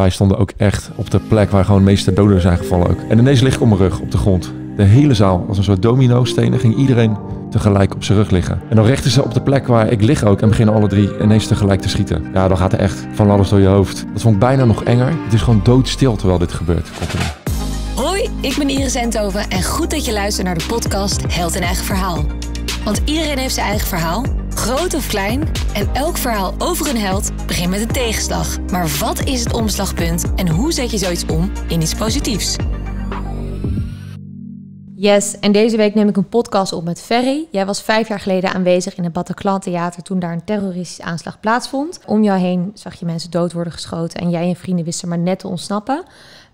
Wij stonden ook echt op de plek waar gewoon de meeste doden zijn gevallen ook. En ineens lig ik op mijn rug, op de grond. De hele zaal, als een soort domino-stenen, ging iedereen tegelijk op zijn rug liggen. En dan richten ze op de plek waar ik lig ook en beginnen alle drie ineens tegelijk te schieten. Ja, dan gaat er echt van alles door je hoofd. Dat vond ik bijna nog enger. Het is gewoon doodstil terwijl dit gebeurt. Hoi, ik ben Iris Entoven en goed dat je luistert naar de podcast Held een Eigen Verhaal. Want iedereen heeft zijn eigen verhaal Groot of klein en elk verhaal over een held begint met een tegenslag. Maar wat is het omslagpunt en hoe zet je zoiets om in iets positiefs? Yes, en deze week neem ik een podcast op met Ferry. Jij was vijf jaar geleden aanwezig in het Bataclan Theater toen daar een terroristische aanslag plaatsvond. Om jou heen zag je mensen dood worden geschoten en jij en vrienden wisten maar net te ontsnappen.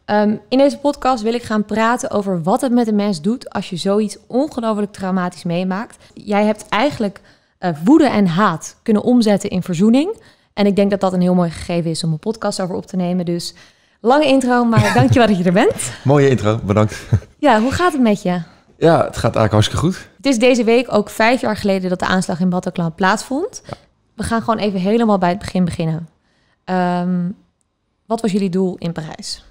Ehm, in deze podcast wil ik gaan praten over wat het met een mens doet als je zoiets ongelooflijk traumatisch meemaakt. Jij hebt eigenlijk uh, woede en haat kunnen omzetten in verzoening. En ik denk dat dat een heel mooi gegeven is om een podcast over op te nemen. Dus lange intro, maar dankjewel dat je er bent. Mooie intro, bedankt. Ja, hoe gaat het met je? Ja, het gaat eigenlijk hartstikke goed. Het is deze week ook vijf jaar geleden dat de aanslag in Bataclan plaatsvond. We gaan gewoon even helemaal bij het begin beginnen. Ehm, wat was jullie doel in Parijs?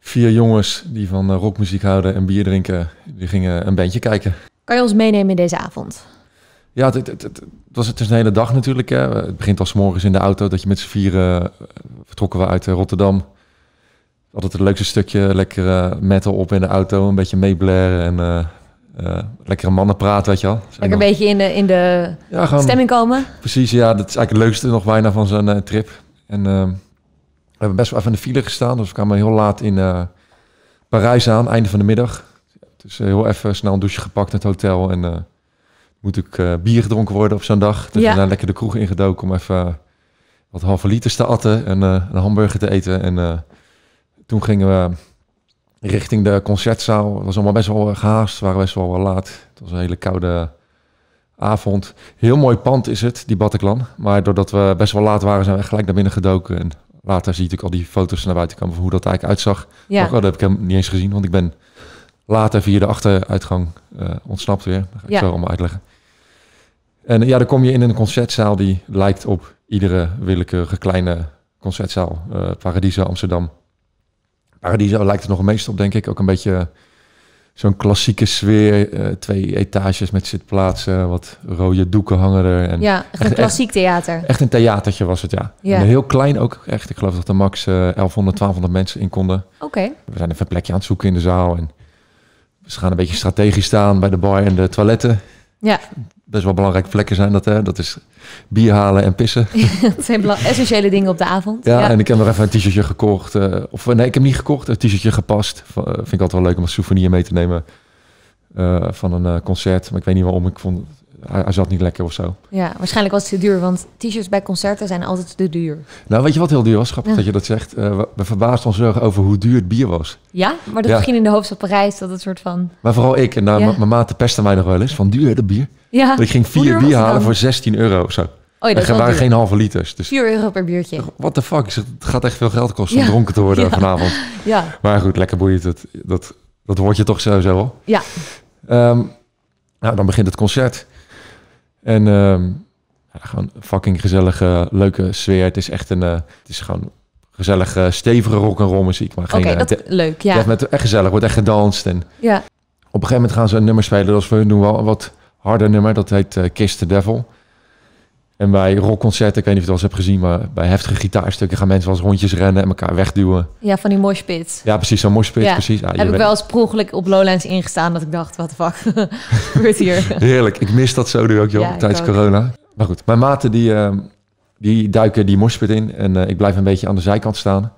Vier jongens die van eh, rockmuziek houden en bier drinken, die gingen een bandje kijken. Kan je ons meenemen in deze avond? Ja, het, het, het, was, het is een hele dag natuurlijk. Hè. Het begint al s morgens in de auto dat je met z'n vieren eh, vertrokken we uit eh, Rotterdam. Altijd het leukste stukje, lekker eh, metal op in de auto, een beetje meeblaren en lekkere mannen praten, weet je wel. Lekker een beetje in de, in de stemming komen. Precies, ja. Dat is eigenlijk het leukste nog bijna van zo'n trip. En we hebben best wel even in de file gestaan. Dus we kwamen heel laat in Parijs aan, einde van de middag. Dus heel even snel een douche gepakt in het hotel. En moet ik eh, bier gedronken worden op zo'n dag. Dus ja. we lekker de kroeg ingedoken om even eh, wat halve liters te atten en eh, een hamburger te eten. En toen gingen we richting de concertzaal. Het was allemaal best wel gehaast, waren best wel laat. Het was een hele koude avond. Heel mooi pand is het, die Bataclan. Maar doordat we best wel laat waren, zijn we gelijk naar binnen gedoken. En later zie ik al die foto's naar buiten komen van hoe dat eigenlijk uitzag. Ja. dat heb ik hem niet eens gezien, want ik ben later via de achteruitgang eh, ontsnapt weer. Dat ga ik zo allemaal uitleggen. En eh, ja, dan kom je in een concertzaal die lijkt op iedere willekeurige kleine concertzaal. Uh, Paradiso Amsterdam. Paradiso lijkt er nog het meest op, denk ik. Ook een beetje zo'n klassieke sfeer. twee etages met zitplaatsen, wat rode doeken hangen er. En ja, echt een klassiek theater. Echt een theatertje was het, ja. heel klein ook. Echt, ik geloof dat er max 1100, 1200 mensen in konden. Oké. We zijn even een plekje aan het zoeken in de zaal. En ze gaan een beetje strategisch staan bij de bar en de toiletten. Ja. Best wel belangrijke plekken zijn dat, hè? Dat is bier halen en pissen. Ja, dat zijn essentiële dingen op de avond. Ja, en ik heb nog even een t-shirtje gekocht. Eh, of nee, ik heb niet gekocht, een t-shirtje gepast. Eh, vind ik altijd wel leuk om als souvenir mee te nemen eh, van een concert. Maar ik weet niet waarom, ik vond hij, zat niet lekker of zo. Ja, waarschijnlijk was het te duur, want t-shirts bij concerten zijn altijd te duur. Nou, weet je wat heel duur was? Grappig dat je dat zegt. Eh, we, verbaasden ons erg over hoe duur het bier was. Ja, maar dat ja. ging in de hoofdstad Parijs, dat het soort van... Maar vooral ik, en nou, mijn maat pestte mij nog wel eens, van duur dat bier. Ja. Dat ik ging vier bier halen voor 16 euro of zo. Oh, ja, dat waren geen halve liters. Dus 4 euro per biertje. What the fuck? Het gaat echt veel geld kosten om dronken te worden vanavond. Ja. Maar goed, lekker boeiend. Dat, dat, dat hoort je toch sowieso wel. Ja. Ehm, nou, dan begint het concert. En gewoon ehm, ja, gewoon fucking gezellige, leuke sfeer. Het is echt een, eh, het is gewoon gezellige, stevige rock and roll muziek. Maar geen, eh, dat, leuk, ja. Met, echt gezellig, wordt echt gedanst. En ja. Op een gegeven moment gaan ze een nummer spelen. Dat is voor hun doen wel wat harder nummer. Dat heet uh, Kiss the Devil. En bij rockconcerten, ik weet niet of je het wel eens hebt gezien, maar bij heftige gitaarstukken gaan mensen als rondjes rennen en elkaar wegduwen. Ja, van die morspits. Ja, precies, zo'n morspits. precies. Heb ik wel eens per op Lowlands ingestaan dat ik dacht, wat fuck gebeurt hier? Heerlijk, ik mis dat zo nu ook, joh, tijdens corona. Maar goed, mijn maten die, ehm, die duiken die moshpit in en eh, ik blijf een beetje aan de zijkant staan.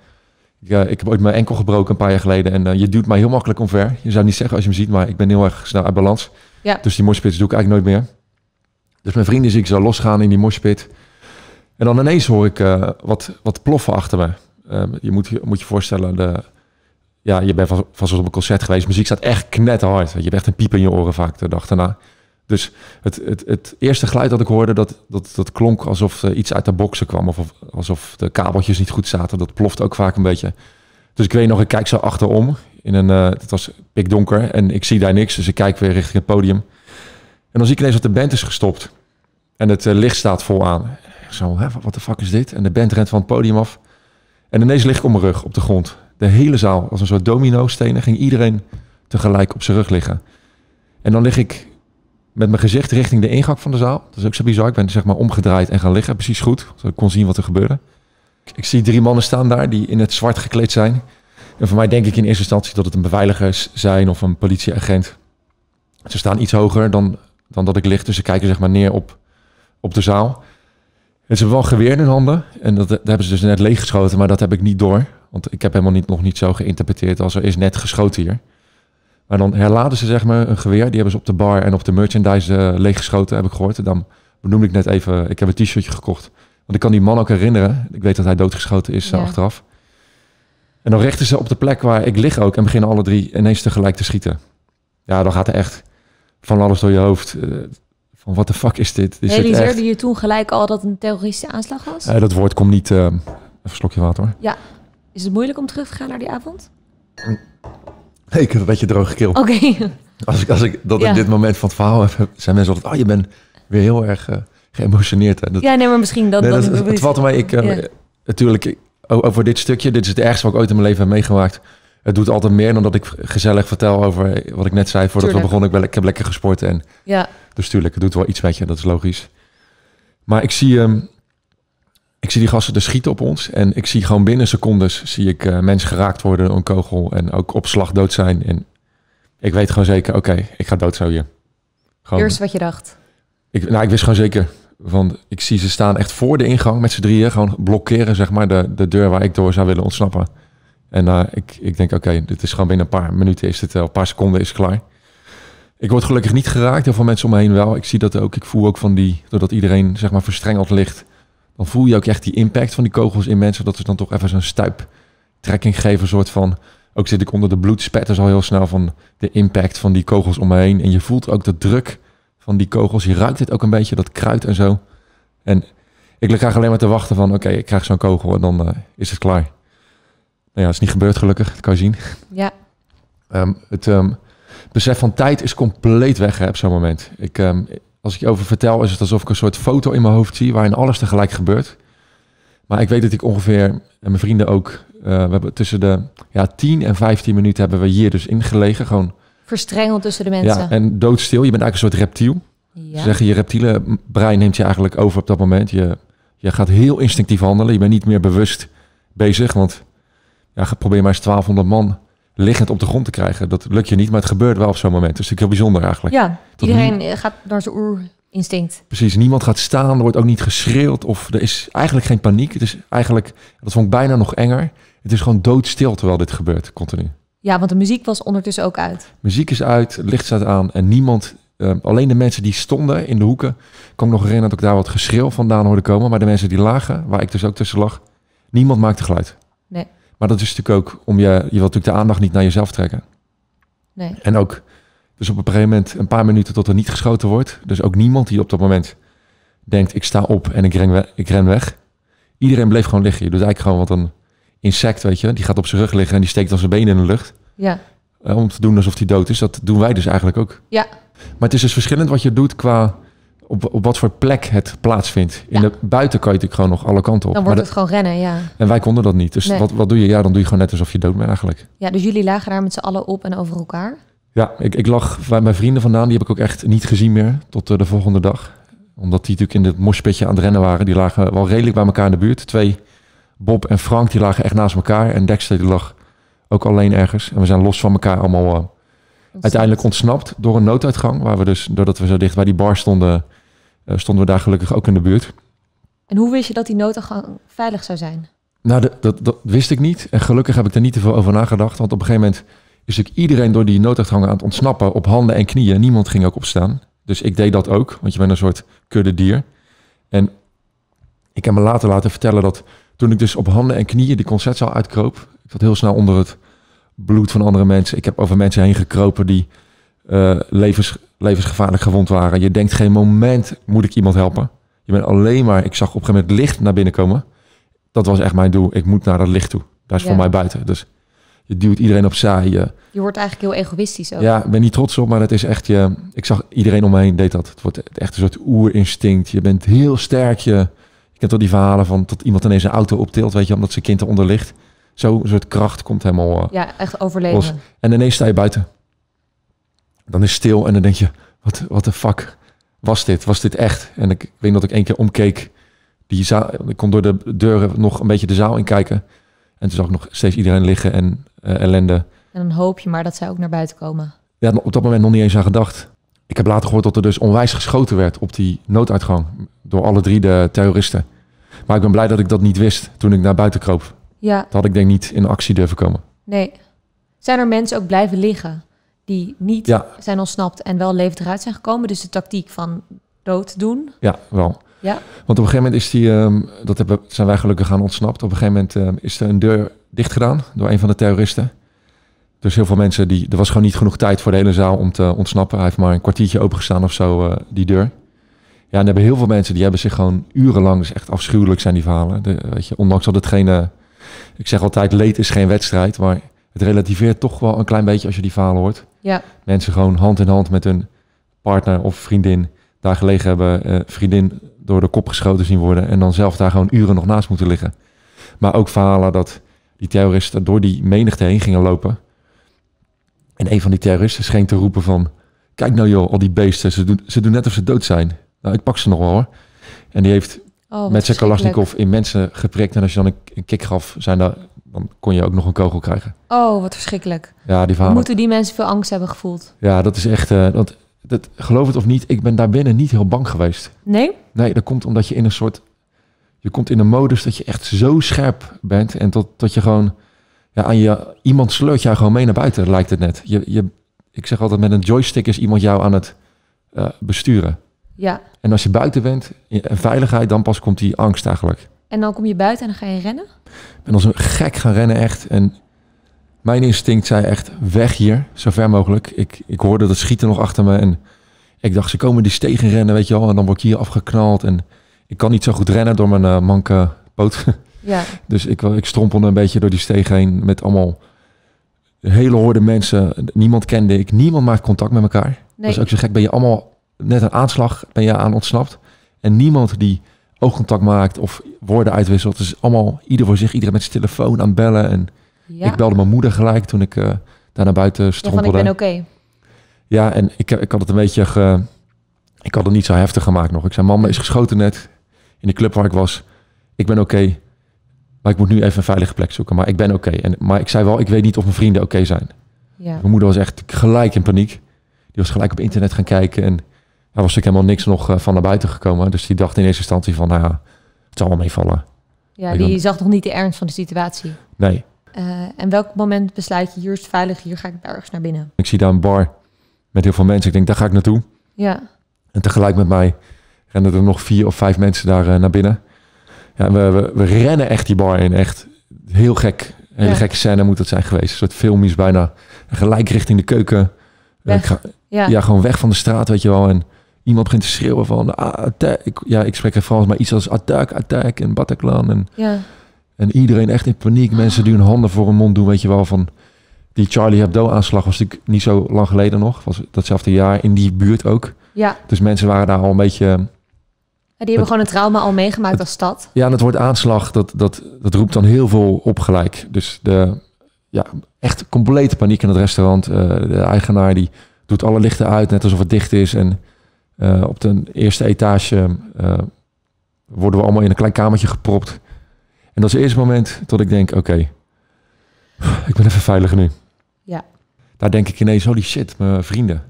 Ik, eh, ik heb ooit mijn enkel gebroken een paar jaar geleden en eh, je duwt mij heel makkelijk omver. Je zou niet zeggen als je me ziet, maar ik ben heel erg snel uit balans. Ja. Dus die moshpits doe ik eigenlijk nooit meer. Dus mijn vrienden zie ik zo losgaan in die moshpit. En dan ineens hoor ik eh, wat, wat ploffen achter me. Ehm, je moet, je moet je voorstellen, de, ja, je bent vast, van op een concert geweest. Muziek staat echt knetterhard. Je hebt echt een piep in je oren vaak de dag daarna. Dus het, het, het eerste geluid dat ik hoorde, dat, dat, dat klonk alsof iets uit de boksen kwam. Of, alsof de kabeltjes niet goed zaten. Dat ploft ook vaak een beetje. Dus ik weet nog, ik kijk zo achterom. In een, uh, het was pikdonker en ik zie daar niks. Dus ik kijk weer richting het podium. En dan zie ik ineens dat de band is gestopt. En het eh, licht staat vol aan. Zo, wat de fuck is dit? En de band rent van het podium af. En ineens lig ik op mijn rug, op de grond. De hele zaal, als een soort domino-stenen, ging iedereen tegelijk op zijn rug liggen. En dan lig ik met mijn gezicht richting de ingang van de zaal. Dat is ook zo bizar. Ik ben zeg maar omgedraaid en gaan liggen, precies goed. Zodat ik kon zien wat er gebeurde. Ik zie drie mannen staan daar die in het zwart gekleed zijn. En voor mij denk ik in eerste instantie dat het een beveiligers zijn of een politieagent. Ze staan iets hoger dan dan dat ik lig. Dus ze kijken zeg maar neer op, op de zaal. En ze hebben wel geweer in hun handen. En dat, dat hebben ze dus net leeggeschoten, maar dat heb ik niet door. Want ik heb helemaal niet, nog niet zo geïnterpreteerd als er is net geschoten hier. Maar dan herladen ze zeg maar een geweer. Die hebben ze op de bar en op de merchandise eh, leeggeschoten, heb ik gehoord. En dan benoemde ik net even, ik heb een t-shirtje gekocht. Want ik kan die man ook herinneren. Ik weet dat hij doodgeschoten is ja. achteraf. En dan richten ze op de plek waar ik lig ook en beginnen alle drie ineens tegelijk te schieten. Ja, dan gaat er echt van alles door je hoofd. Uh, van wat de fuck is dit? Is Realiseerde echt... je toen gelijk al dat een terroristische aanslag was? Eh, dat woord komt niet... Ehm, even een slokje water hoor. Ja. Is het moeilijk om terug te gaan naar die avond? ik heb een beetje droge keel. Oké. Als ik, als ik dat in dit moment van verhaal heb, zijn mensen altijd... Oh, je bent weer heel erg eh, geëmotioneerd. Dat, ja, nee, maar misschien dat... dat, het valt mij. Ik, Natuurlijk, over dit stukje. Dit is het ergste wat ik ooit in mijn leven heb meegemaakt het doet altijd meer dan dat ik gezellig vertel over wat ik net zei voordat we begonnen. Ik, ben, ik heb lekker gesport en ja. dus tuurlijk, het doet wel iets met je, dat is logisch. Maar ik zie, um, ik zie die gasten dus schieten op ons en ik zie gewoon binnen secondes zie ik eh, mensen geraakt worden een kogel en ook op slag dood zijn. En ik weet gewoon zeker, oké, ik ga dood zo hier. Eerst wat je dacht. Ik, nou, ik wist gewoon zeker, want ik zie ze staan echt voor de ingang met z'n drieën, gewoon blokkeren zeg maar de, de deur waar ik door zou willen ontsnappen. En eh, ik, ik denk, oké, dit is gewoon binnen een paar minuten, is het, een paar seconden is het klaar. Ik word gelukkig niet geraakt, heel veel mensen om me heen wel. Ik zie dat ook, ik voel ook van die, doordat iedereen zeg maar verstrengeld ligt, dan voel je ook echt die impact van die kogels in mensen, dat ze dan toch even zo'n stuiptrekking geven, een soort van... Ook zit ik onder de bloedspetters al heel snel van de impact van die kogels om me heen. En je voelt ook de druk van die kogels. Je ruikt het ook een beetje, dat kruid en zo. En ik lig graag alleen maar te wachten van... oké, ik krijg zo'n kogel en dan eh, is het klaar. Nou ja, is niet gebeurd gelukkig, dat kan je zien. Ja. Ehm, het ehm, besef van tijd is compleet weg op zo'n moment. Ik, ehm, als ik je over vertel, is het alsof ik een soort foto in mijn hoofd zie waarin alles tegelijk gebeurt. Maar ik weet dat ik ongeveer, en mijn vrienden ook, eh, we hebben tussen de ja, 10 en 15 minuten hebben we hier dus ingelegen. Gewoon verstrengeld tussen de mensen. Ja, en doodstil. Je bent eigenlijk een soort reptiel. Ze zeggen, je reptiele brein neemt je eigenlijk over op dat moment. Je, je gaat heel instinctief handelen. Je bent niet meer bewust bezig, want ja, probeer maar eens 1200 man liggend op de grond te krijgen. Dat lukt je niet, maar het gebeurt wel op zo'n moment. Dus ik heel bijzonder eigenlijk. Ja, iedereen gaat naar zijn oerinstinct. Precies, niemand gaat staan, er wordt ook niet geschreeuwd of er is eigenlijk geen paniek. Het is eigenlijk, dat vond ik bijna nog enger, het is gewoon doodstil terwijl dit gebeurt, continu. Ja, want de muziek was ondertussen ook uit. Muziek is uit, licht staat aan en niemand, ehm, alleen de mensen die stonden in de hoeken, kwam nog herinneren dat ik daar wat geschreeuw vandaan hoorde komen, maar de mensen die lagen, waar ik dus ook tussen lag, niemand maakte geluid. Maar dat is natuurlijk ook om je, je wilt natuurlijk de aandacht niet naar jezelf trekken. Nee. En ook, dus op een gegeven moment een paar minuten tot er niet geschoten wordt. Dus ook niemand die op dat moment denkt, ik sta op en ik ren, ik ren weg. Iedereen bleef gewoon liggen. Je doet eigenlijk gewoon wat een insect, weet je. Die gaat op zijn rug liggen en die steekt dan zijn benen in de lucht. Ja. Eh, om te doen alsof hij dood is. Dat doen wij dus eigenlijk ook. Ja. Maar het is dus verschillend wat je doet qua op, op wat voor plek het plaatsvindt. In de buiten kan je natuurlijk gewoon nog alle kanten op. Dan wordt het gewoon rennen, ja. En wij konden dat niet. Dus wat, wat doe je? Ja, dan doe je gewoon net alsof je dood bent eigenlijk. Ja, dus jullie lagen daar met z'n allen op en over elkaar? Ja, ik, ik lag bij mijn vrienden vandaan. Die heb ik ook echt niet gezien meer tot eh, de volgende dag. Omdat die natuurlijk in het mospetje aan het rennen waren. Die lagen wel redelijk bij elkaar in de buurt. Twee, Bob en Frank, die lagen echt naast elkaar. En Dexter die lag ook alleen ergens. En we zijn los van elkaar allemaal... Eh, uiteindelijk ontsnapt door een nooduitgang. Waar we dus, doordat we zo dicht bij die bar stonden, eh, stonden we daar gelukkig ook in de buurt. En hoe wist je dat die nooduitgang veilig zou zijn? Nou, dat, dat, wist ik niet. En gelukkig heb ik er niet te veel over nagedacht. Want op een gegeven moment is ik iedereen door die nooduitgangen aan het ontsnappen. Op handen en knieën. Niemand ging ook opstaan. Dus ik deed dat ook. Want je bent een soort kudde dier. En ik heb me later laten vertellen dat toen ik dus op handen en knieën die concertzaal uitkroop. Ik zat heel snel onder het bloed van andere mensen. Ik heb over mensen heen gekropen die uh, levens, levensgevaarlijk gewond waren. Je denkt geen moment, moet ik iemand helpen? Je bent alleen maar, ik zag op een gegeven moment licht naar binnen komen. Dat was echt mijn doel. Ik moet naar dat licht toe. Daar is voor mij buiten. Dus je duwt iedereen opzij. Je, je wordt eigenlijk heel egoïstisch ook. Ja, ik ben niet trots op, maar dat is echt je... Ik zag iedereen om me heen deed dat. Het wordt echt een soort oerinstinct. Je bent heel sterk. Je, je kent wel die verhalen van dat iemand ineens een auto optilt, weet je, omdat zijn kind eronder ligt. Zo'n soort kracht komt helemaal eh, Ja, echt overleven. En ineens sta je buiten dan is stil en dan denk je, wat, wat de fuck was dit? Was dit echt? En ik weet dat ik één keer omkeek. Die zaal, ik kon door de deuren nog een beetje de zaal in kijken. En toen zag ik nog steeds iedereen liggen en eh, ellende. En dan hoop je maar dat zij ook naar buiten komen. Ja, op dat moment nog niet eens aan gedacht. Ik heb later gehoord dat er dus onwijs geschoten werd op die nooduitgang. Door alle drie de terroristen. Maar ik ben blij dat ik dat niet wist toen ik naar buiten kroop. Ja. Dat had ik denk niet in actie durven komen. Nee. Zijn er mensen ook blijven liggen? die niet zijn ontsnapt en wel levend eruit zijn gekomen. Dus de tactiek van dood doen. Ja, wel. Ja. Want op een gegeven moment is die, ehm, dat hebben, zijn wij gelukkig gaan ontsnapt. Op een gegeven moment ehm, is er een deur dicht gedaan door een van de terroristen. Dus heel veel mensen, die, er was gewoon niet genoeg tijd voor de hele zaal om te ontsnappen. Hij heeft maar een kwartiertje opengestaan of zo, eh, die deur. Ja, en hebben heel veel mensen, die hebben zich gewoon urenlang, dus echt afschuwelijk zijn die verhalen. De, weet je, ondanks dat het geen, eh, ik zeg altijd, leed is geen wedstrijd, maar het relativeert toch wel een klein beetje als je die verhalen hoort. Ja. Mensen gewoon hand in hand met hun partner of vriendin daar gelegen hebben, eh, vriendin door de kop geschoten zien worden en dan zelf daar gewoon uren nog naast moeten liggen. Maar ook verhalen dat die terroristen door die menigte heen gingen lopen. En een van die terroristen scheen te roepen van, kijk nou joh, al die beesten, ze doen, ze doen net of ze dood zijn. Nou, ik pak ze nog wel hoor. En die heeft oh, met zijn Kalashnikov in mensen geprikt. En als je dan een, een kick gaf, zijn daar dan kon je ook nog een kogel krijgen. Oh, wat verschrikkelijk. Ja, die Moeten die mensen veel angst hebben gevoeld? Ja, dat is echt. Eh, dat, dat, geloof het of niet, ik ben daarbinnen niet heel bang geweest. Nee? Nee, dat komt omdat je in een soort. Je komt in een modus dat je echt zo scherp bent. En tot, dat je gewoon. Ja, aan je, iemand sleurt jou gewoon mee naar buiten, lijkt het net. Je, je, ik zeg altijd, met een joystick is iemand jou aan het eh, besturen. Ja. En als je buiten bent, in veiligheid, dan pas komt die angst eigenlijk. En dan kom je buiten en dan ga je rennen? Ik ben als een gek gaan rennen echt. En mijn instinct zei echt weg hier, zo ver mogelijk. Ik, ik hoorde dat schieten nog achter me en ik dacht ze komen die stegen rennen, weet je wel. En dan word ik hier afgeknald en ik kan niet zo goed rennen door mijn uh, manke poot. Ja. dus ik, ik strompelde een beetje door die stegen heen met allemaal hele hoorde mensen. Niemand kende ik, niemand maakt contact met elkaar. Nee. Dat dus ook zo gek, ben je allemaal net een aanslag, ben je aan ontsnapt. En niemand die oogcontact maakt of woorden uitwisselt. is dus allemaal ieder voor zich, iedereen met zijn telefoon aan bellen. En ik belde mijn moeder gelijk toen ik uh, daar naar buiten strompelde. Ja, ik ben oké. Ja, en ik, ik had het een beetje... Ge, ik had het niet zo heftig gemaakt nog. Ik zei, mama is geschoten net in de club waar ik was. Ik ben oké. Okay, maar ik moet nu even een veilige plek zoeken. Maar ik ben oké. Okay. En Maar ik zei wel, ik weet niet of mijn vrienden oké zijn. Ja. Mijn moeder was echt gelijk in paniek. Die was gelijk op internet gaan kijken. En daar was natuurlijk helemaal niks nog eh, van naar buiten gekomen. Dus die dacht in eerste instantie van, nou ja, het zal wel meevallen. Ja, die zag nog niet de ernst van de situatie. Nee. Eh, en welk moment besluit je, hier is het veilig, hier ga ik ergens naar binnen? Ik zie daar een bar met heel veel mensen. Ik denk, daar ga ik naartoe. Ja. En tegelijk met mij rennen er nog vier of vijf mensen daar eh, naar binnen. Ja, we, we, we, rennen echt die bar in. Echt heel gek. Hele gekke scène moet dat zijn geweest. Een soort filmisch bijna. gelijk richting de keuken. ga, ja. ja. gewoon weg van de straat, weet je wel. En iemand begint te schreeuwen van ah, attack. ja, ik spreek in Frans, maar iets als attack, attack en Bataclan. En, ja. en iedereen echt in paniek. Mensen die hun handen voor hun mond doen, weet je wel, van die Charlie Hebdo-aanslag was natuurlijk niet zo lang geleden nog. Was datzelfde jaar in die buurt ook. Ja. Dus mensen waren daar al een beetje. die hebben gewoon een trauma al meegemaakt als stad. Ja, en het woord aanslag, dat, dat, dat roept dan heel veel op gelijk. Dus de, ja, echt complete paniek in het restaurant. Eh, de eigenaar die doet alle lichten uit, net alsof het dicht is. En eh, op de eerste etage eh, worden we allemaal in een klein kamertje gepropt. En dat is het eerste moment dat ik denk, oké, ik ben even veilig nu. Ja. Daar denk ik ineens, holy shit, mijn vrienden.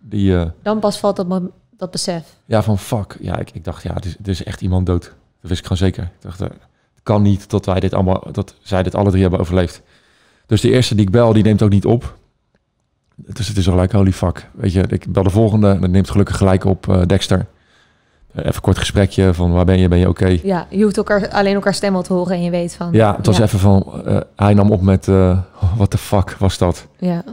Die, eh, Dan pas valt dat, dat besef. Ja, van fuck. Ja, ik, ik dacht, ja, er is, echt iemand dood. Dat wist ik gewoon zeker. Ik dacht, het kan niet dat, wij dit allemaal, dat zij dit alle drie hebben overleefd. Dus de eerste die ik bel, die neemt ook niet op. Dus het is gelijk, holy fuck. Weet je, ik bel de volgende en dat neemt gelukkig gelijk op eh, Dexter. Eh, even kort gesprekje van waar ben je, ben je oké? Ja, je hoeft elkaar, alleen elkaar stemmen te horen en je weet van... Ja, het was even van, eh, hij nam op met, wat de fuck was dat? Ja.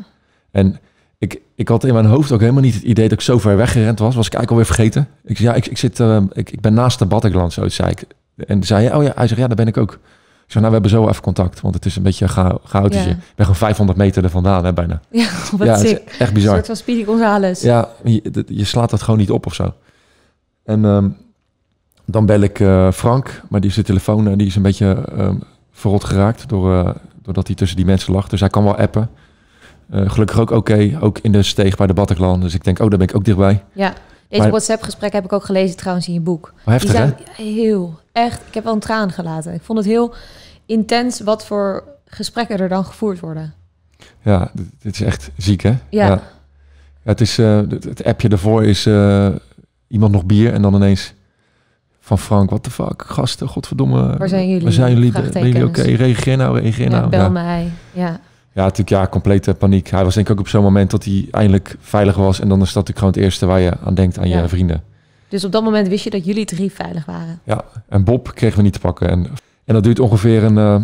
En ik, ik had in mijn hoofd ook helemaal niet het idee dat ik zo ver weggerend was. Was ik eigenlijk alweer vergeten. Ik zei, ja, ik, ik zit, ehm, ik, ik ben naast de Bataclan, zo zei ik. En zei hij, oh ja, hij zegt, ja, daar ben ik ook. Ik zei, nou, we hebben zo even contact, want het is een beetje een chaotisch. Ja. ben gewoon 500 meter er vandaan, bijna. Ja, wat Echt bizar. Een soort van Speedy Gonzales. Ja, je, slaat dat gewoon niet op of zo. En ehm, dan bel ik eh, Frank, maar die is de telefoon die is een beetje ehm, verrot geraakt door, eh, doordat hij tussen die mensen lag. Dus hij kan wel appen. Eh, gelukkig ook oké, ook in de steeg bij de Bataclan. Dus ik denk, oh, daar ben ik ook dichtbij. Ja. Deze whatsapp gesprek heb ik ook gelezen trouwens in je boek. Oh, heftig, Die zijn heel, echt. Ik heb wel een traan gelaten. Ik vond het heel intens wat voor gesprekken er dan gevoerd worden. Ja, dit is echt ziek, hè? Ja. ja. het, is, eh, het appje daarvoor is eh, iemand nog bier en dan ineens van Frank, wat de fuck, gasten, godverdomme. Waar zijn jullie? Waar zijn jullie? oké? Reageer nou, reageer nou. bel mij, ja. Ja, natuurlijk, ja, complete paniek. Hij was denk ik ook op zo'n moment dat hij eindelijk veilig was. En dan is dat natuurlijk gewoon het eerste waar je aan denkt, aan je vrienden. Dus op dat moment wist je dat jullie drie veilig waren? Ja, en Bob kregen we niet te pakken. En, en dat duurt ongeveer een, uh,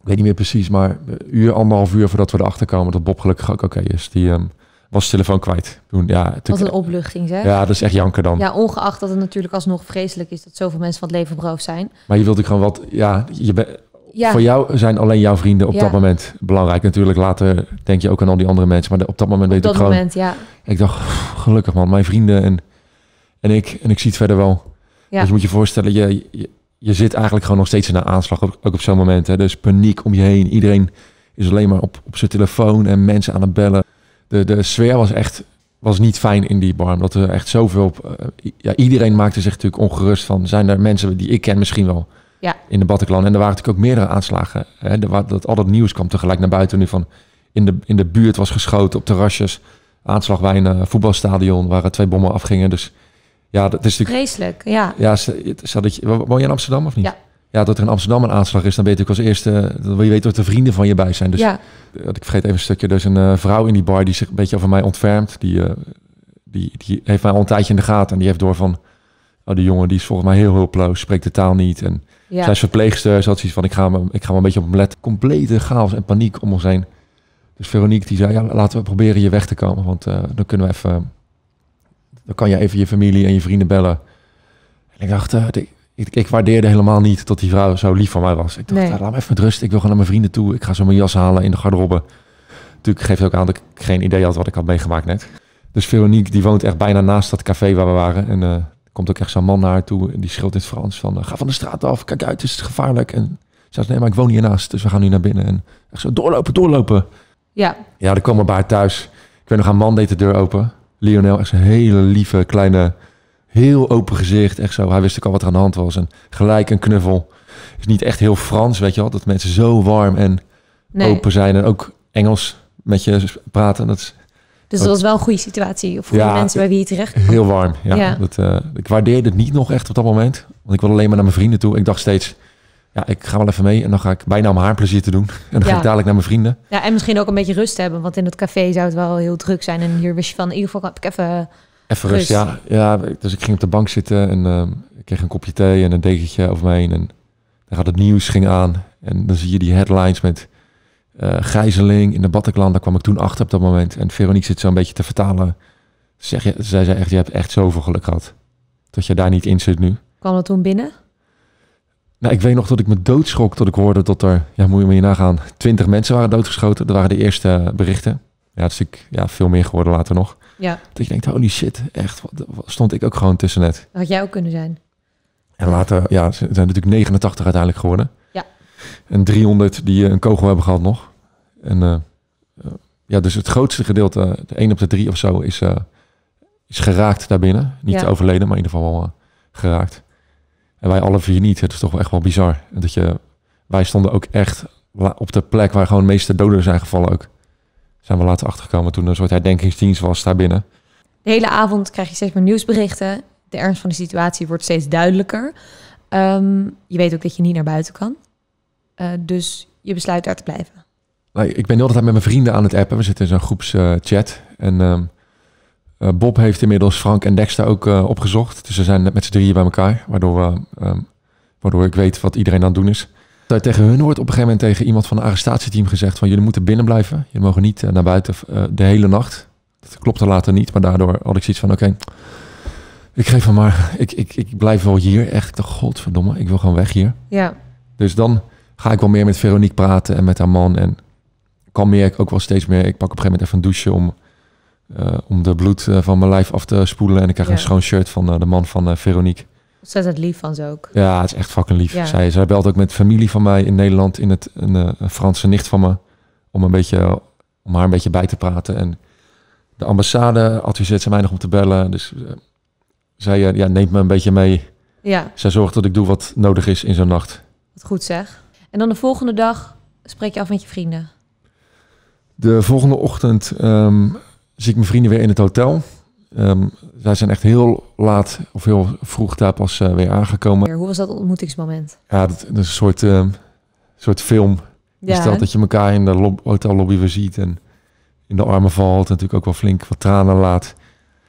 ik weet niet meer precies, maar een uur, anderhalf uur voordat we erachter komen dat Bob gelukkig ook oké okay is. Die ehm, was de telefoon kwijt. Toen, ja, Wat een opluchting zeg. Ja, dat is echt janker dan. Ja, ongeacht dat het natuurlijk alsnog vreselijk is dat zoveel mensen van het leven beroofd zijn. Maar je wilt ook gewoon wat, ja, je bent ja. voor jou zijn alleen jouw vrienden op dat moment belangrijk. Natuurlijk, later denk je ook aan al die andere mensen. Maar op dat moment weet dat ik moment, gewoon... Ja. Ik dacht, gelukkig man, mijn vrienden en, en ik. En ik zie het verder wel. Dus je moet je voorstellen, je, je, je, zit eigenlijk gewoon nog steeds in een aanslag. Ook, op zo'n moment. Hè. Dus paniek om je heen. Iedereen is alleen maar op, op zijn telefoon en mensen aan het bellen. De, de sfeer was echt was niet fijn in die bar. Omdat er echt zoveel... Eh, ja, iedereen maakte zich natuurlijk ongerust van... zijn er mensen die ik ken misschien wel ja. in de Bataclan. En er waren natuurlijk ook meerdere aanslagen. Hè, dat, al dat nieuws kwam tegelijk naar buiten nu van in de, in de buurt was geschoten op terrasjes. Aanslag bij een eh, voetbalstadion waar eh, twee bommen afgingen. Dus ja, dat is natuurlijk... Vreselijk, ja. ja zou dat je, woon je in Amsterdam of niet? Ja. Ja, dat er in Amsterdam een aanslag is, dan weet ik als eerste... Eh, dan wil je weten of de vrienden van je bij zijn. Dus ja. ik vergeet even een stukje. Er is een vrouw in die bar die zich een beetje over mij ontfermt. Die, die, die heeft mij al een tijdje in de gaten. En die heeft door van... Oh, die jongen die is volgens mij heel hulpeloos, spreekt de taal niet. En zij is verpleegster, ze had zoiets van, ik ga, me, ik ga me een beetje op hem letten. Complete chaos en paniek om ons heen. Dus Veronique die zei, ja, laten we proberen hier weg te komen. Want eh, dan kunnen we even, dan kan je even je familie en je vrienden bellen. En ik dacht, eh, ik, ik, waardeerde helemaal niet dat die vrouw zo lief van mij was. Ik dacht, laat me even met rust. Ik wil gewoon naar mijn vrienden toe. Ik ga zo mijn jas halen in de garderobe. Natuurlijk geeft het ook aan dat ik geen idee had wat ik had meegemaakt net. Dus Veronique die woont echt bijna naast dat café waar we waren. En eh, komt ook echt zo'n man naar haar toe en die schreeuwt in het Frans van... Eh, ga van de straat af, kijk uit, is het gevaarlijk. En ze nee, maar ik woon hiernaast, dus we gaan nu naar binnen. En echt zo, doorlopen, doorlopen. Ja. Ja, dan kwam een bij thuis. Ik weet nog, een man deed de deur open. Lionel, echt een hele lieve, kleine, heel open gezicht. Echt zo, hij wist ook al wat er aan de hand was. En gelijk een knuffel. Is niet echt heel Frans, weet je wel. Dat mensen zo warm en open zijn. En ook Engels met je praten. Dat dus dat was wel een goede situatie voor de mensen bij wie je terecht Heel warm, ja. Dat, eh, ik waardeerde het niet nog echt op dat moment. Want ik wilde alleen maar naar mijn vrienden toe. Ik dacht steeds, ja, ik ga wel even mee. En dan ga ik bijna om haar plezier te doen. En dan ga ik dadelijk naar mijn vrienden. Ja, en misschien ook een beetje rust hebben. Want in het café zou het wel heel druk zijn. En hier wist je van, in ieder geval heb ik even Even rust, ja. ja. Dus ik ging op de bank zitten en ehm, ik kreeg een kopje thee en een dekentje over me heen. En dan gaat het nieuws ging aan. En dan zie je die headlines met uh, gijzeling in de Bataclan, daar kwam ik toen achter op dat moment. En Veronique zit zo'n beetje te vertalen. Zeg, je, zij zei echt, je hebt echt zoveel geluk gehad. Dat je daar niet in zit nu. Kwam dat toen binnen? Nou, ik weet nog dat ik me doodschrok tot ik hoorde dat er, ja, moet je maar je nagaan, twintig mensen waren doodgeschoten. Dat waren de eerste eh, berichten. Ja, dat is ja, veel meer geworden later nog. Ja. Dat je denkt, holy shit, echt, wat, stond ik ook gewoon tussen net. had jij ook kunnen zijn. En later, ja, zijn natuurlijk 89 uiteindelijk geworden en 300 die eh, een kogel hebben gehad nog. En eh, eh, ja, dus het grootste gedeelte, de 1 op de 3 of zo, is, is geraakt daarbinnen. Niet overleden, maar in ieder geval wel geraakt. En wij alle vier niet. Het is toch wel echt wel bizar. Dat je, wij stonden ook echt op de plek waar gewoon de meeste doden zijn gevallen ook. Zijn we later achtergekomen toen een soort herdenkingsdienst was daarbinnen. De hele avond krijg je steeds meer nieuwsberichten. De ernst van de situatie wordt steeds duidelijker. Ehm, je weet ook dat je niet naar buiten kan. Eh, dus je besluit daar te blijven. ik ben de hele tijd met mijn vrienden aan het appen. We zitten in zo'n groepschat. en ehm, eh, Bob heeft inmiddels Frank en Dexter ook eh, opgezocht. Dus we zijn net met z'n drieën bij elkaar. Waardoor, um, waardoor ik weet wat iedereen aan het doen is. Daar tegen hun wordt op een gegeven moment tegen iemand van het arrestatieteam gezegd van jullie moeten binnen blijven. Jullie mogen niet naar buiten de hele nacht. Dat klopte later niet, maar daardoor had ik zoiets van oké, ik geef hem maar, ik, ik, ik blijf wel hier. Echt, ik dacht, godverdomme, ik wil gewoon weg hier. Ja. Dus dan ga ik wel meer met Veronique praten en met haar man. En kan meer, ook wel steeds meer. Ik pak op een gegeven moment even een douche om, eh, om de bloed eh, van mijn lijf af te spoelen. En ik krijg een schoon shirt van eh, de man van uh, Veronique. Ontzettend lief van ze ook. Ja, het is echt fucking lief. Ja. Zij, belt ook met familie van mij in Nederland, in het, een, Franse nicht van me, om, een beetje, om haar een beetje bij te praten. En de ambassade adviseert ze mij nog om te bellen. Dus zij ja, neemt me een beetje mee. Ja. Zij zorgt dat ik doe wat nodig is in zo'n nacht. Wat goed zeg. En dan de volgende dag spreek je af met je vrienden. De volgende ochtend um, zie ik mijn vrienden weer in het hotel. Ehm, zij zijn echt heel laat of heel vroeg daar pas eh, weer aangekomen. Hoe was dat ontmoetingsmoment? Ja, dat, is een soort, ehm, soort film. Ja, stelt dat je elkaar in de hotel hotellobby weer ziet en in de armen valt. En natuurlijk ook wel flink wat tranen laat.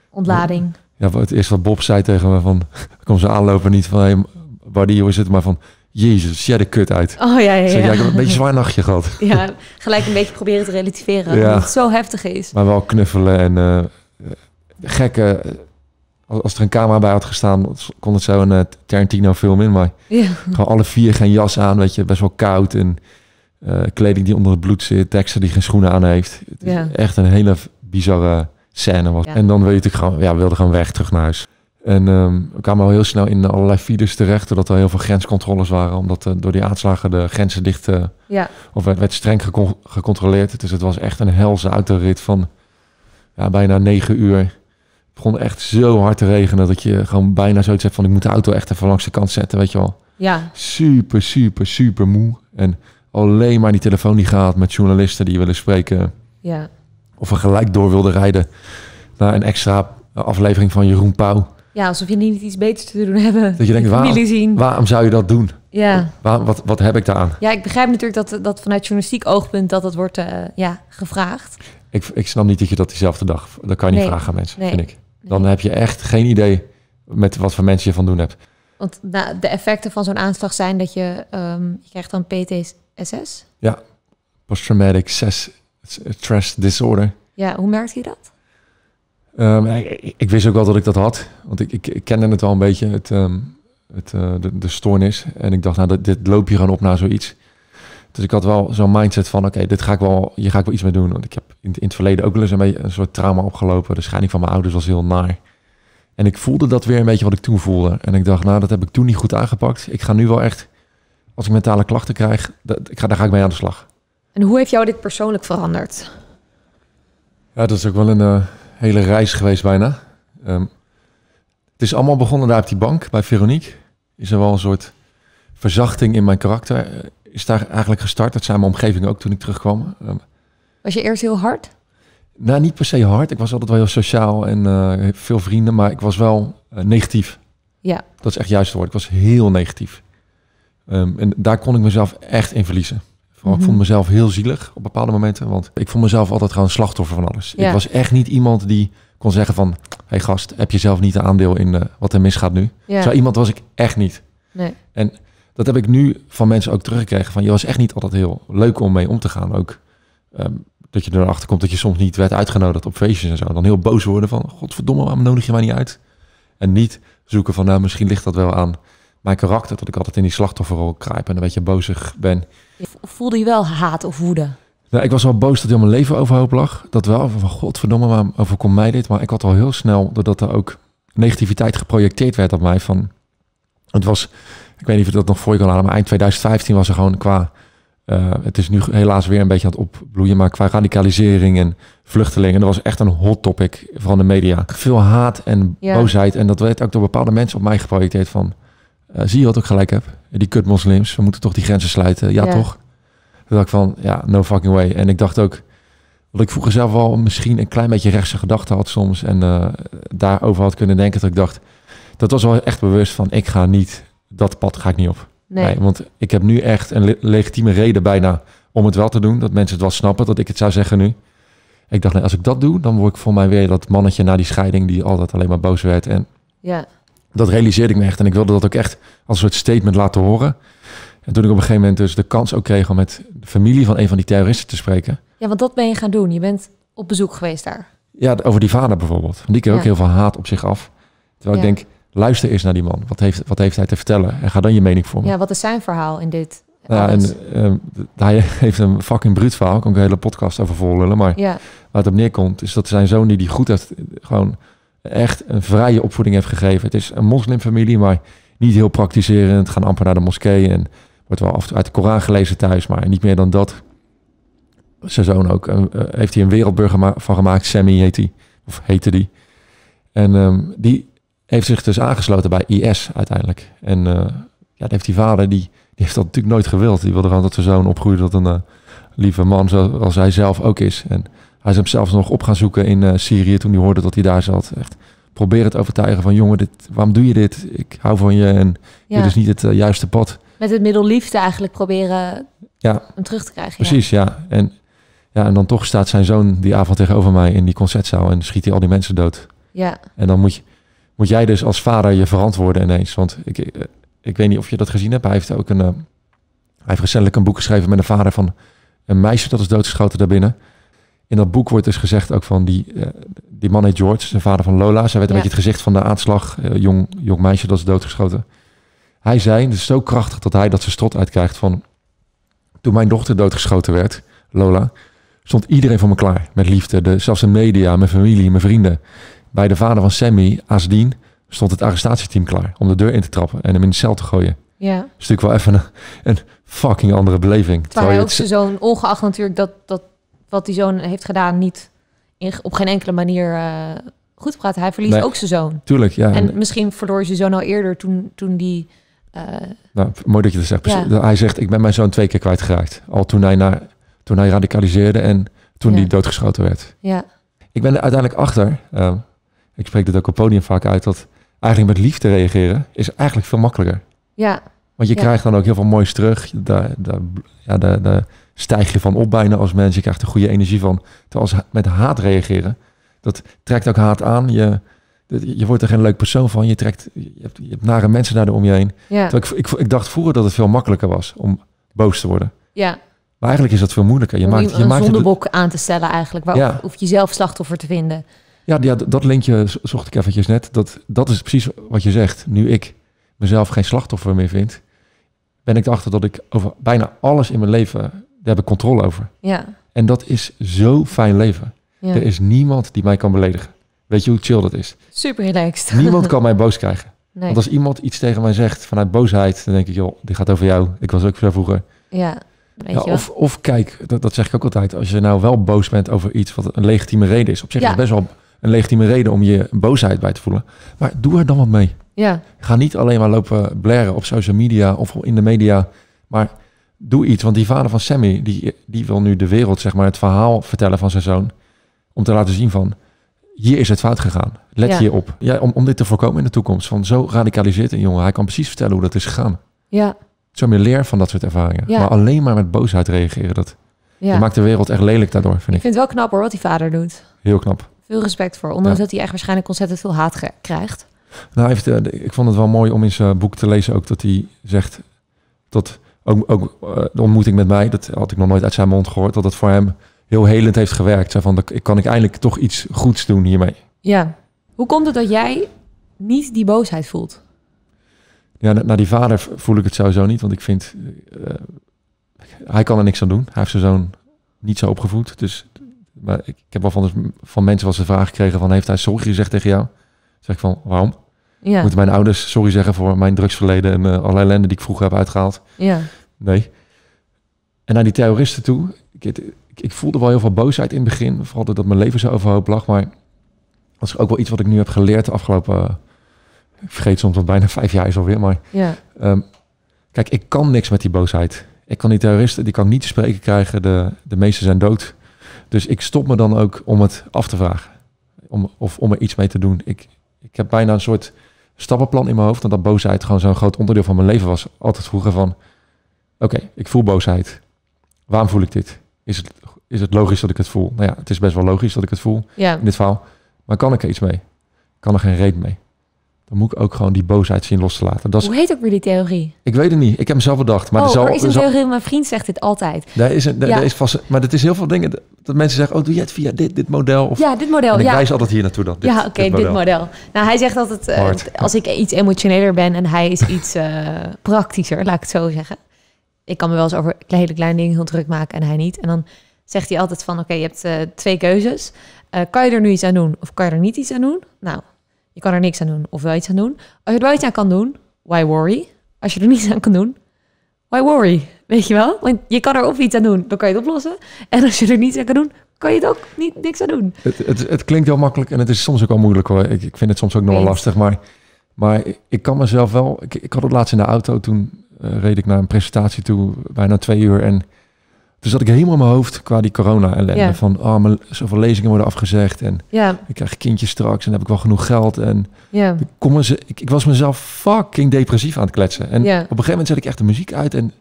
Ontlading. Ja, het eerste wat Bob zei tegen me van... kom ze aanlopen niet van... Hey, buddy, hoe is het? Maar van... Jezus, jij de kut uit. Oh ja, ja. ja. Zeg, een beetje zwaar nachtje gehad. Ja, gelijk een beetje proberen te relativeren. Ja. Omdat het zo heftig is. Maar wel knuffelen en eh, gekke. als er een camera bij had gestaan, kon het zo een uh, Tarantino-film in. Maar ja. gewoon alle vier geen jas aan, weet je, best wel koud. En eh, kleding die onder het bloed zit, Dexter die geen schoenen aan heeft. Het is echt een hele bizarre scène was. En dan weet ik gewoon, ja, we wilden gewoon weg terug naar huis. En ehm, we kwamen al heel snel in allerlei files terecht, doordat er heel veel grenscontroles waren, omdat eh, door die aanslagen de grenzen dicht, eh, of werd, streng gecontroleerd. Dus het was echt een helse uitrit van ja, bijna negen uur. Het begon echt zo hard te regenen dat je gewoon bijna zoiets hebt van ik moet de auto echt even langs de kant zetten, weet je wel. Ja. Super, super, super moe. En alleen maar die telefoon die gaat met journalisten die willen spreken. Ja. Of we gelijk door wilden rijden naar een extra aflevering van Jeroen Pauw. Ja, alsof je niet iets beters te doen hebben. Dat je denkt, waarom, zien. waarom zou je dat doen? Ja. Waarom, wat, wat heb ik daar aan? Ja, ik begrijp natuurlijk dat, dat vanuit journalistiek oogpunt dat dat wordt eh, ja, gevraagd. Ik, ik snap niet dat je dat diezelfde dag... Dat kan je niet vragen aan mensen, nee. vind ik. Dan heb je echt geen idee met wat voor mensen je van doen hebt. Want nou, de effecten van zo'n aanslag zijn dat je... Um, je krijgt dan PTSS? Ja, Post-Traumatic Stress Disorder. Ja, hoe merkt je dat? Ehm, ik, wist ook wel dat ik dat had, want ik, ik, ik kende het wel een beetje, het, ehm, het, eh, de, de, stoornis. En ik dacht, nou, dit, dit loop je gewoon op naar zoiets. Dus ik had wel zo'n mindset van, oké, dit ga ik wel, je ga ik wel iets mee doen. Want ik heb in, in het verleden ook wel eens een, beetje een soort trauma opgelopen. De scheiding van mijn ouders was heel naar. En ik voelde dat weer een beetje wat ik toen voelde. En ik dacht, nou, dat heb ik toen niet goed aangepakt. Ik ga nu wel echt, als ik mentale klachten krijg, dat, ik ga, daar ga ik mee aan de slag. En hoe heeft jou dit persoonlijk veranderd? Ja, dat is ook wel een, eh, hele reis geweest bijna. Ehm, het is allemaal begonnen daar op die bank bij Veronique. Is er wel een soort verzachting in mijn karakter. Eh, is daar eigenlijk gestart. Dat zijn mijn omgeving ook toen ik terugkwam. Ehm, was je eerst heel hard? Nou, niet per se hard. Ik was altijd wel heel sociaal en eh, veel vrienden. Maar ik was wel eh, negatief. Ja. Dat is echt juist het woord. Ik was heel negatief. Ehm, en daar kon ik mezelf echt in verliezen. Maar ik vond mhm. mezelf heel zielig op bepaalde momenten. Want ik vond mezelf altijd gewoon slachtoffer van alles. Ik was echt niet iemand die kon zeggen van... hey gast, heb je zelf niet een aandeel in eh, wat er misgaat nu? Ja. Zo iemand was ik echt niet. Nee. En dat heb ik nu van mensen ook teruggekregen. Van, je was echt niet altijd heel leuk om mee om te gaan. Ook ehm, dat je erachter komt dat je soms niet werd uitgenodigd op feestjes en zo. dan heel boos worden van... Godverdomme, waarom nodig je mij niet uit? En niet zoeken van, nou, misschien ligt dat wel aan mijn karakter dat ik altijd in die slachtofferrol kruip en een beetje bozig ben. Voelde je wel haat of woede? Nou, ik was wel boos dat heel mijn leven overhoop lag. Dat wel, van godverdomme, waarom overkomt mij dit? Maar ik had al heel snel, doordat er ook negativiteit geprojecteerd werd op mij, van... Het was, ik weet niet of dat nog voor je kan halen, maar eind 2015 was er gewoon qua... Eh, het is nu helaas weer een beetje aan het opbloeien, maar qua radicalisering en vluchtelingen, dat was echt een hot topic van de media. Veel haat en boosheid en dat werd ook door bepaalde mensen op mij geprojecteerd van... Eh, zie je wat ik gelijk heb? Die kut moslims, we moeten toch die grenzen sluiten? Ja, toch? Toen dacht ik van, ja, no fucking way. En ik dacht ook, dat ik vroeger zelf al misschien een klein beetje rechtse gedachten had soms. En uh, daarover had kunnen denken. Dat ik dacht, dat was wel echt bewust van, ik ga niet, dat pad ga ik niet op. Nee. want ik heb nu echt een legitieme reden bijna om het wel te doen. Dat mensen het wel snappen, dat ik het zou zeggen nu. Ik dacht, nee, als ik dat doe, dan word ik voor mij weer dat mannetje na die scheiding die altijd alleen maar boos werd. En ja dat realiseerde ik me echt. En ik wilde dat ook echt als een soort statement laten horen. En toen ik op een gegeven moment dus de kans ook kreeg om met de familie van een van die terroristen te spreken. Ja, want dat ben je gaan doen. Je bent op bezoek geweest daar. Ja, over die vader bijvoorbeeld. Die kreeg ook heel veel haat op zich af. Terwijl ik denk, luister eens naar die man. Wat heeft, wat heeft hij te vertellen? En ga dan je mening vormen. Ja, wat is zijn verhaal in dit? Ja, en, ehm, hij heeft een fucking bruut verhaal. Ik kan een hele podcast over vol lullen. Maar ja. waar het op neerkomt, is dat zijn zoon die die goed heeft... gewoon echt een vrije opvoeding heeft gegeven. Het is een moslimfamilie, maar niet heel praktiserend. Gaan amper naar de moskee en wordt wel af en toe uit de Koran gelezen thuis, maar niet meer dan dat. Zijn zoon ook. Eh, eh, heeft hij een wereldburger van gemaakt. Sammy heet hij. Of heette die. En ehm, die heeft zich dus aangesloten bij IS uiteindelijk. En uh, ja, heeft die vader, die, die heeft dat natuurlijk nooit gewild. Die wilde gewoon dat zijn zoon opgroeide tot een lieve man zoals hij zelf ook is. En hij is hem zelfs nog op gaan zoeken in eh, Syrië toen hij hoorde dat hij daar zat. Echt probeer het overtuigen van jongen, dit, waarom doe je dit? Ik hou van je en dit is niet het eh, juiste pad. Met het middel liefde eigenlijk proberen ja. hem terug te krijgen. Precies, ja. En, ja. En dan toch staat zijn zoon die avond tegenover mij in die concertzaal en schiet hij al die mensen dood. Ja. En dan moet, je, moet jij dus als vader je verantwoorden ineens. Want ik, eh, ik weet niet of je dat gezien hebt. Hij heeft ook een, hij heeft recentelijk een boek geschreven met een vader van een meisje dat is doodgeschoten daarbinnen in dat boek wordt dus gezegd ook van die, uh, die man heet George, zijn vader van Lola. Zij werd een beetje het gezicht van de aanslag. Eh, jong, jong meisje dat is doodgeschoten. Hij zei, het is zo krachtig dat hij dat ze strot uitkrijgt van... Toen mijn dochter doodgeschoten werd, Lola, stond iedereen voor me klaar. Met liefde, de, zelfs de media, mijn familie, mijn vrienden. Bij de vader van Sammy, Aasdien, stond het arrestatieteam klaar om de deur in te trappen en hem in de cel te gooien. Ja. Dat is natuurlijk wel even een, een fucking andere beleving. Terwijl hij ook zijn ongeacht natuurlijk dat, dat wat die zoon heeft gedaan niet op geen enkele manier uh, goed praten. Hij verliest ook zijn zoon. Tuurlijk, ja. En misschien verloor je zijn zoon al eerder toen, toen die... Eh, nou, mooi dat je dat zegt. Hij zegt, ik ben mijn zoon twee keer kwijtgeraakt. Al toen hij, naar, toen hij radicaliseerde en toen ja. hij doodgeschoten werd. Ja. Ik ben er uiteindelijk achter, ehm, ik spreek dit ook op podium vaak uit, dat eigenlijk met liefde reageren is eigenlijk veel makkelijker. Ja. Want je krijgt dan ook heel veel moois terug. ja, de, de stijg je van op bijna als mens. Je krijgt er goede energie van. Terwijl als met haat reageren, dat trekt ook haat aan. Je, je wordt er geen leuk persoon van. Je, trekt, je, hebt, nare mensen daar om je heen. Ik, ik, dacht vroeger dat het veel makkelijker was om boos te worden. Ja. Maar eigenlijk is dat veel moeilijker. Je maakt, je een maakt zondebok aan te stellen eigenlijk. Waar, hoef je jezelf slachtoffer te vinden. Ja, ja, dat linkje zocht ik eventjes net. Dat, dat is precies wat je zegt. Nu ik mezelf geen slachtoffer meer vind... ben ik erachter dat ik over bijna alles in mijn leven heb ik controle over. Ja. En dat is zo fijn leven. Er is niemand die mij kan beledigen. Weet je hoe chill dat is? Super relaxed. Niemand kan mij boos krijgen. Want als iemand iets tegen mij zegt vanuit boosheid, dan denk ik, joh, dit gaat over jou. Ik was ook zo vroeger. Ja, weet of, of kijk, dat, zeg ik ook altijd. Als je nou wel boos bent over iets wat een legitieme reden is. Op zich is best wel een legitieme reden om je boosheid bij te voelen. Maar doe er dan wat mee. Ja. Ga niet alleen maar lopen blaren op social media of in de media. Maar doe iets. Want die vader van Sammy, die, die wil nu de wereld, zeg maar, het verhaal vertellen van zijn zoon. Om te laten zien van, hier is het fout gegaan. Let ja. je op. Ja, om, om dit te voorkomen in de toekomst. Van zo radicaliseert een jongen. Hij kan precies vertellen hoe dat is gegaan. Ja. Zo meer leer van dat soort ervaringen. Ja. Maar alleen maar met boosheid reageren. Dat ja. je maakt de wereld echt lelijk daardoor, vind ik. Ik vind het wel knap hoor, wat die vader doet. Heel knap. Veel respect voor. Ondanks dat hij echt waarschijnlijk ontzettend veel haat krijgt. Nou, heeft, eh, ik vond het wel mooi om in zijn boek te lezen ook dat hij zegt dat ook, eh, de ontmoeting met mij, dat had ik nog nooit uit zijn mond gehoord, dat dat voor hem heel helend heeft gewerkt. Zo van, kan ik eindelijk toch iets goeds doen hiermee. Ja. Hoe komt het dat jij niet die boosheid voelt? Ja, na, naar die vader voel ik het sowieso niet, want ik vind, eh, hij kan er niks aan doen. Hij heeft zijn zoon niet zo opgevoed, dus maar ik, ik heb wel van, van mensen wel de vraag gekregen van, heeft hij sorry gezegd tegen jou? zeg ik van, waarom? Ja. Moeten mijn ouders sorry zeggen voor mijn drugsverleden en eh, allerlei ellende die ik vroeger heb uitgehaald. Ja. Nee. En naar die terroristen toe. Ik, ik, voelde wel heel veel boosheid in het begin. Vooral dat mijn leven zo overhoop lag. Maar dat is ook wel iets wat ik nu heb geleerd de afgelopen... Eh, ik vergeet soms wat bijna vijf jaar is alweer. Maar ja. Ehm, kijk, ik kan niks met die boosheid. Ik kan die terroristen, die kan ik niet te spreken krijgen. De, de meesten zijn dood. Dus ik stop me dan ook om het af te vragen. Om, of om er iets mee te doen. Ik, ik heb bijna een soort stappenplan in mijn hoofd. omdat dat boosheid gewoon zo'n groot onderdeel van mijn leven was. Altijd vroeger van, oké, ik voel boosheid. Waarom voel ik dit? Is het, is het logisch dat ik het voel? Nou ja, het is best wel logisch dat ik het voel ja. in dit verhaal. Maar kan ik er iets mee? Kan er geen reet mee? dan moet ik ook gewoon die boosheid zien los te laten. Dat Hoe heet ook weer die theorie? Ik weet het niet. Ik heb mezelf bedacht. Maar oh, er, is een theorie, mijn vriend zegt dit altijd. Daar is, een, daar, is vast, maar het is heel veel dingen dat mensen zeggen... oh, doe jij het via dit, dit model? Of, ja, dit model. En ik ja. wijs altijd hier naartoe dan. Ja, oké, dit, model. Nou, hij zegt altijd, uh, als ik iets emotioneler ben... en hij is iets eh, praktischer, laat ik het zo zeggen. Ik kan me wel eens over hele kleine dingen heel druk maken en hij niet. En dan zegt hij altijd van, oké, je hebt eh, twee keuzes. kan je er nu iets aan doen of kan je er niet iets aan doen? Nou, je kan er niks aan doen of wel iets aan doen. Als je er wel iets aan kan doen, why worry? Als je er niets aan kan doen, why worry? Weet je wel? Want je kan er of iets aan doen, dan kan je het oplossen. En als je er niets aan kan doen, kan je het ook niet, niks aan doen. Het, het, het klinkt heel makkelijk en het is soms ook wel moeilijk hoor. Ik, ik vind het soms ook nog wel lastig, maar, maar ik kan mezelf wel... Ik, ik had het laatst in de auto, toen eh, reed ik naar een presentatie toe, bijna twee uur. En dus zat ik helemaal in mijn hoofd qua die corona-ellende. Van ah, mijn, zoveel lezingen worden afgezegd. En ja. ik krijg kindjes straks en heb ik wel genoeg geld. En ja. kom eens, ik, ik, was mezelf fucking depressief aan het kletsen. En op een gegeven moment zet ik echt de muziek uit en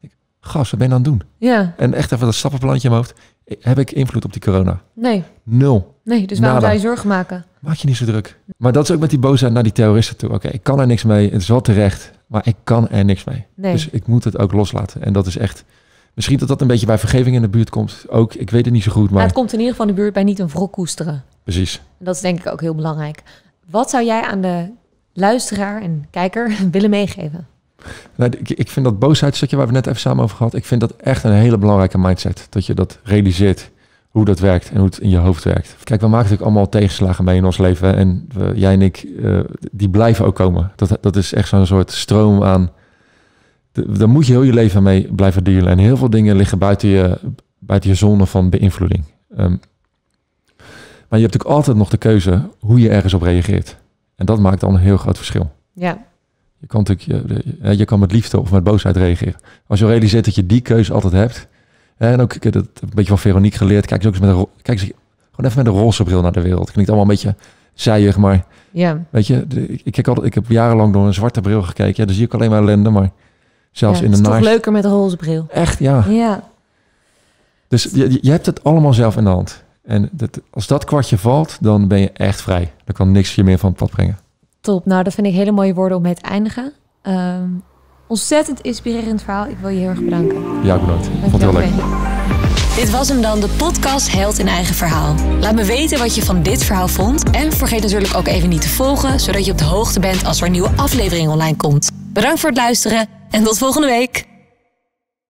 ik, gas, wat ben je aan het doen? Ja. En echt even dat stappenplantje in mijn hoofd. Eh, heb ik invloed op die corona? Nee. Nul. Nee, dus waarom zou je zorgen maken? Maak je niet zo druk. Maar dat is ook met die boosheid naar die terroristen toe. Oké, ik kan er niks mee. Het is wel terecht. Maar ik kan er niks mee. Dus ik moet het ook loslaten. En dat is echt Misschien dat dat een beetje bij vergeving in de buurt komt. Ook, ik weet het niet zo goed. Maar het komt in ieder geval de buurt bij niet een wrok koesteren. Precies. Dat is denk ik ook heel belangrijk. Wat zou jij aan de luisteraar en kijker willen meegeven? Nou, ik, vind dat boosheidstukje waar we net even samen over gehad. Ik vind dat echt een hele belangrijke mindset. Dat je dat realiseert hoe dat werkt en hoe het in je hoofd werkt. Kijk, we maken natuurlijk allemaal tegenslagen mee in ons leven. En jij en ik, eh, die blijven ook komen. Dat, dat is echt zo'n soort stroom aan daar moet je heel je leven mee blijven dealen. En heel veel dingen liggen buiten je, buiten je zone van beïnvloeding. Ehm, maar je hebt natuurlijk altijd nog de keuze hoe je ergens op reageert. En dat maakt dan een heel groot verschil. Ja. Je kan natuurlijk je, je kan met liefde of met boosheid reageren. Als je realiseert dat je die keuze altijd hebt. En ook, ik heb dat een beetje van Veronique geleerd. Kijk eens, ook eens met een, kijk eens gewoon even met een roze bril naar de wereld. Klinkt allemaal een beetje zijig, maar ja. weet je, ik, ik, heb altijd, ik heb jarenlang door een zwarte bril gekeken. Ja, dan zie ik alleen maar ellende, maar Zelfs ja, in Het is toch leuker met een roze bril. Echt, ja. ja. Dus je, je hebt het allemaal zelf in de hand. En dat, als dat kwartje valt, dan ben je echt vrij. Dan kan niks je meer van het pad brengen. Top. Nou, dat vind ik hele mooie woorden om mee te eindigen. Ehm, ontzettend inspirerend verhaal. Ik wil je heel erg bedanken. Ja, bedankt. Dank Vond het wel leuk. Dit was hem dan, de podcast Held in Eigen Verhaal. Laat me weten wat je van dit verhaal vond. En vergeet natuurlijk ook even niet te volgen, zodat je op de hoogte bent als er een nieuwe aflevering online komt. Bedankt voor het luisteren en tot volgende week.